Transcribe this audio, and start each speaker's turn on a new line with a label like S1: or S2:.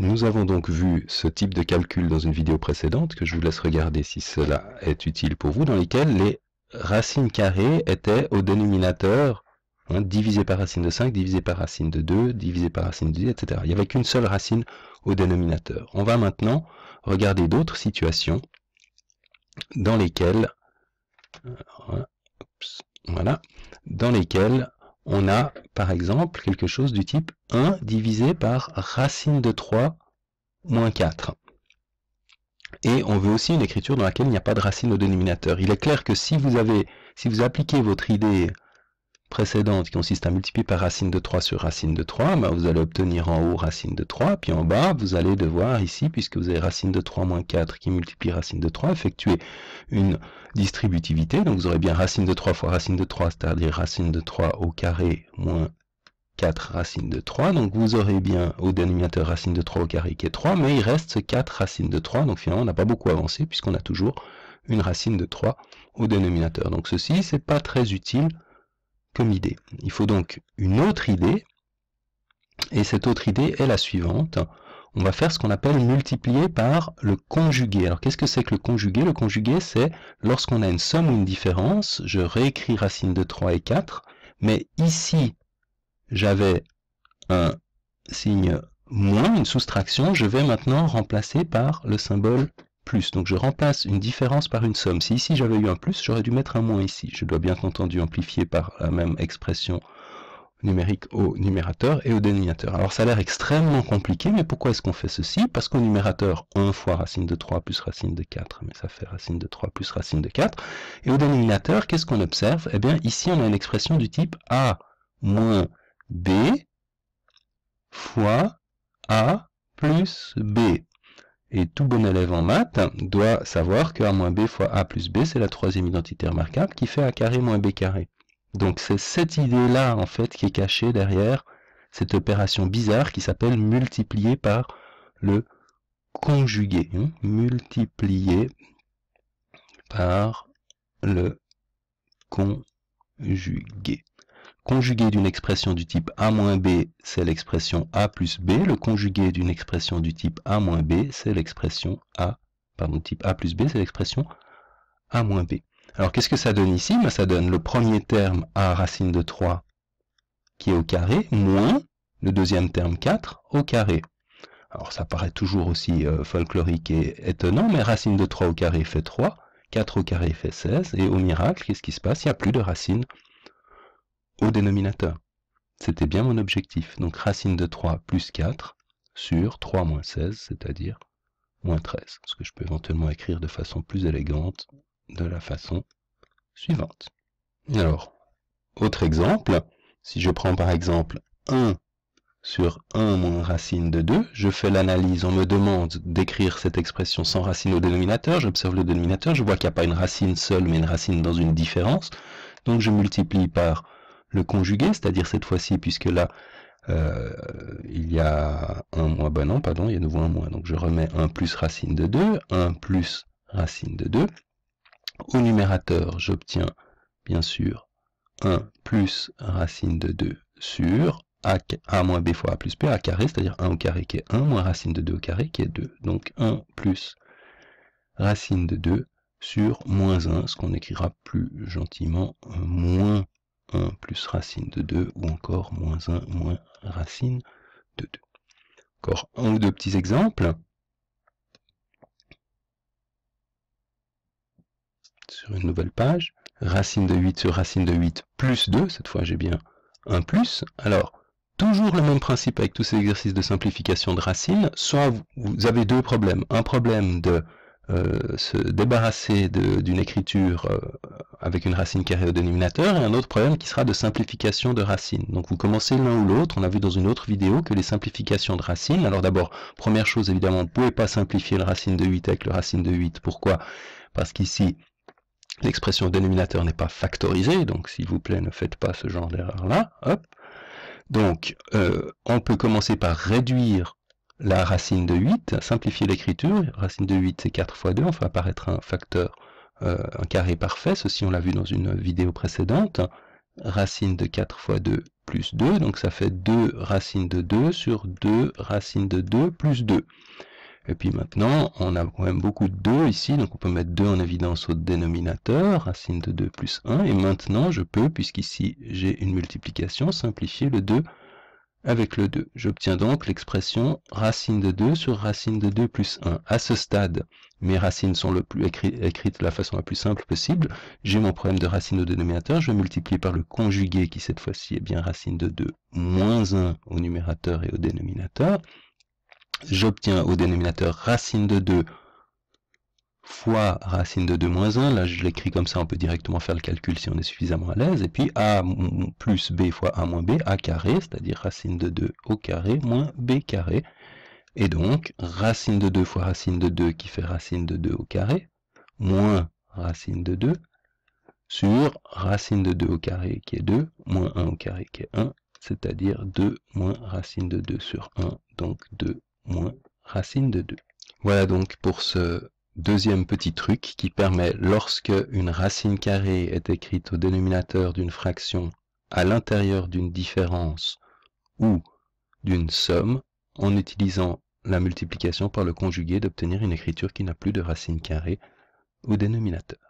S1: Nous avons donc vu ce type de calcul dans une vidéo précédente que je vous laisse regarder si cela est utile pour vous, dans lesquelles les racines carrées étaient au dénominateur hein, divisé par racine de 5, divisé par racine de 2, divisé par racine de 10, etc. Il n'y avait qu'une seule racine au dénominateur. On va maintenant regarder d'autres situations dans lesquelles, euh, voilà, dans lesquelles on a par exemple quelque chose du type 1 divisé par racine de 3 moins 4. Et on veut aussi une écriture dans laquelle il n'y a pas de racine au dénominateur. Il est clair que si vous avez, si vous appliquez votre idée précédente qui consiste à multiplier par racine de 3 sur racine de 3, ben, vous allez obtenir en haut racine de 3, puis en bas, vous allez devoir ici, puisque vous avez racine de 3 moins 4 qui multiplie racine de 3, effectuer une distributivité. Donc vous aurez bien racine de 3 fois racine de 3, c'est-à-dire racine de 3 au carré moins 4 racine de 3. Donc vous aurez bien au dénominateur racine de 3 au carré qui est 3, mais il reste 4 racines de 3. Donc finalement, on n'a pas beaucoup avancé puisqu'on a toujours une racine de 3 au dénominateur. Donc ceci, c'est pas très utile comme idée. Il faut donc une autre idée, et cette autre idée est la suivante. On va faire ce qu'on appelle multiplier par le conjugué. Alors qu'est-ce que c'est que le conjugué Le conjugué, c'est lorsqu'on a une somme ou une différence, je réécris racine de 3 et 4, mais ici, j'avais un signe moins, une soustraction, je vais maintenant remplacer par le symbole plus. Donc je remplace une différence par une somme. Si ici j'avais eu un plus, j'aurais dû mettre un moins ici. Je dois bien entendu amplifier par la même expression numérique au numérateur et au dénominateur. Alors ça a l'air extrêmement compliqué, mais pourquoi est-ce qu'on fait ceci Parce qu'au numérateur, 1 fois racine de 3 plus racine de 4, mais ça fait racine de 3 plus racine de 4. Et au dénominateur, qu'est-ce qu'on observe Eh bien ici on a une expression du type a moins B fois A plus B. Et tout bon élève en maths doit savoir que A moins B fois A plus B, c'est la troisième identité remarquable qui fait A carré moins B carré. Donc c'est cette idée-là, en fait, qui est cachée derrière cette opération bizarre qui s'appelle multiplier par le conjugué. Hein, multiplier par le conjugué conjugué d'une expression du type a moins b, c'est l'expression a plus b. Le conjugué d'une expression du type a moins b, c'est l'expression a, pardon, type a plus b, c'est l'expression a moins b. Alors qu'est-ce que ça donne ici ben, Ça donne le premier terme a racine de 3 qui est au carré, moins le deuxième terme 4 au carré. Alors ça paraît toujours aussi euh, folklorique et étonnant, mais racine de 3 au carré fait 3, 4 au carré fait 16, et au miracle, qu'est-ce qui se passe Il n'y a plus de racine au dénominateur. C'était bien mon objectif. Donc racine de 3 plus 4 sur 3 moins 16, c'est-à-dire moins 13. Ce que je peux éventuellement écrire de façon plus élégante de la façon suivante. Alors, autre exemple, si je prends par exemple 1 sur 1 moins racine de 2, je fais l'analyse, on me demande d'écrire cette expression sans racine au dénominateur, j'observe le dénominateur, je vois qu'il n'y a pas une racine seule mais une racine dans une différence, donc je multiplie par le conjugué, c'est-à-dire cette fois-ci, puisque là, euh, il y a un moins, ben non, pardon, il y a de nouveau un moins, donc je remets 1 plus racine de 2, 1 plus racine de 2. Au numérateur, j'obtiens, bien sûr, 1 plus racine de 2 sur a, a moins b fois a plus p, a carré, c'est-à-dire 1 au carré qui est 1, moins racine de 2 au carré qui est 2. Donc 1 plus racine de 2 sur moins 1, ce qu'on écrira plus gentiment euh, moins 1 plus racine de 2 ou encore moins 1 moins racine de 2. Encore un ou deux petits exemples. Sur une nouvelle page, racine de 8 sur racine de 8 plus 2, cette fois j'ai bien un plus. Alors, toujours le même principe avec tous ces exercices de simplification de racines, soit vous avez deux problèmes. Un problème de euh, se débarrasser d'une écriture euh, avec une racine carrée au dénominateur, et un autre problème qui sera de simplification de racines. Donc vous commencez l'un ou l'autre, on a vu dans une autre vidéo que les simplifications de racines, alors d'abord, première chose évidemment, vous ne pouvez pas simplifier le racine de 8 avec le racine de 8, pourquoi Parce qu'ici, l'expression dénominateur n'est pas factorisée, donc s'il vous plaît, ne faites pas ce genre d'erreur-là, hop, donc, euh, on peut commencer par réduire la racine de 8, simplifier l'écriture, racine de 8 c'est 4 fois 2, on fait apparaître un facteur, euh, un carré parfait, ceci on l'a vu dans une vidéo précédente, racine de 4 fois 2 plus 2, donc ça fait 2 racine de 2 sur 2 racine de 2 plus 2. Et puis maintenant, on a quand même beaucoup de 2 ici, donc on peut mettre 2 en évidence au dénominateur, racine de 2 plus 1, et maintenant je peux, puisqu'ici j'ai une multiplication, simplifier le 2 avec le 2. J'obtiens donc l'expression racine de 2 sur racine de 2 plus 1. À ce stade, mes racines sont le plus écrites de la façon la plus simple possible. J'ai mon problème de racine au dénominateur, je vais multiplier par le conjugué qui cette fois-ci est bien racine de 2 moins 1 au numérateur et au dénominateur. J'obtiens au dénominateur racine de 2 fois racine de 2 moins 1, là je l'écris comme ça, on peut directement faire le calcul si on est suffisamment à l'aise, et puis a plus b fois a moins b, a carré, c'est-à-dire racine de 2 au carré moins b carré, et donc racine de 2 fois racine de 2 qui fait racine de 2 au carré, moins racine de 2, sur racine de 2 au carré qui est 2, moins 1 au carré qui est 1, c'est-à-dire 2 moins racine de 2 sur 1, donc 2 moins racine de 2. Voilà donc pour ce Deuxième petit truc qui permet, lorsque une racine carrée est écrite au dénominateur d'une fraction à l'intérieur d'une différence ou d'une somme, en utilisant la multiplication par le conjugué, d'obtenir une écriture qui n'a plus de racine carrée au dénominateur.